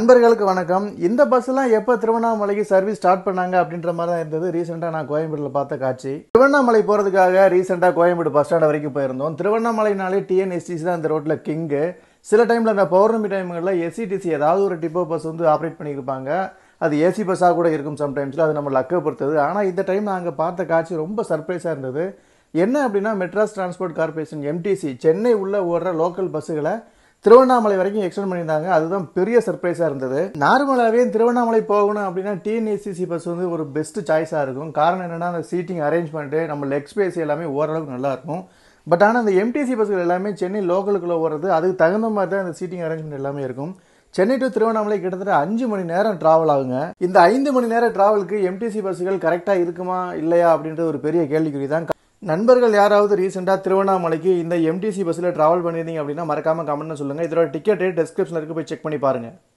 நண்பர்களுக்கு வணக்கம் இந்த பஸ்லாம் எப்போ திருவண்ணாமலைக்கு சர்வீஸ் ஸ்டார்ட் பண்ணாங்க அப்படின்ற மாதிரி தான் இருந்தது ரீசெண்டாக நான் கோயம்பேடில் பார்த்த காட்சி திருவண்ணாமலை போகிறதுக்காக ரீசெண்டாக கோயம்பேடு பஸ் ஸ்டாண்ட் வரைக்கும் போயிருந்தோம் திருவண்ணாமலைனாலே டிஎன்எஸ்டிசி தான் இந்த ரோட்டில் கிங்கு சில டைமில் அந்த பௌர்ணமி டைம்களில் எஸ்சிடிசி e ஏதாவது ஒரு டிப்போ பஸ் வந்து ஆப்ரேட் பண்ணியிருப்பாங்க அது ஏசி பஸ்ஸாக கூட இருக்கும் சம்டைம்ஸில் அது நம்ம லக்கை பொறுத்தது ஆனால் இந்த டைம் நாங்கள் பார்த்த காட்சி ரொம்ப சர்ப்ரைஸாக இருந்தது என்ன அப்படின்னா Madras transport corporation MTC Chennai உள்ளே ஓடுற லோக்கல் பஸ்ஸுகளை திருவண்ணாமலை வரைக்கும் எக்ஸ்டெண்ட் பண்ணியிருந்தாங்க அதுதான் பெரிய சர்ப்ரைஸாக இருந்தது நார்மலாகவே திருவண்ணாமலை போகணும் அப்படின்னா டிஎன்ஏசிசி பஸ் வந்து ஒரு பெஸ்ட் சாய்ஸாக இருக்கும் காரணம் என்னென்னா அந்த சீட்டிங் அரேஞ்ச் பண்ணிட்டு நம்ம லெக் ஸ்பேஸ் எல்லாமே ஓரளவுக்கு நல்லாயிருக்கும் பட் ஆனால் அந்த எம்டிசி பஸ்கள் எல்லாமே சென்னை லோக்கலுக்குள்ளே ஓடுறது அதுக்கு தகுந்த மாதிரி தான் அந்த சீட்டிங் அரேஞ்ச்மெண்ட் எல்லாமே இருக்கும் சென்னை டு திருவண்ணாமலை கிட்டத்தட்ட அஞ்சு மணி நேரம் டிராவல் ஆகுங்க இந்த ஐந்து மணி நேரம் டிராவலுக்கு எம்டிசி பஸ்கள் கரெக்டாக இருக்குமா இல்லையா அப்படின்ற ஒரு பெரிய கேள்விக்குறி தான் நண்பர்கள் யாராவது ரீசெண்டாக திருவண்ணாமலைக்கு இந்த எம்டிசி பஸ்ஸில் ட்ராவல் பண்ணியிருந்தீங்க அப்படின்னா மறக்காமல் கமெண்ட்னு சொல்லுங்கள் இதோட டிக்கெட் டிஸ்கிரிப்ஷனில் இருக்குது போய் செக் பண்ணி பாருங்கள்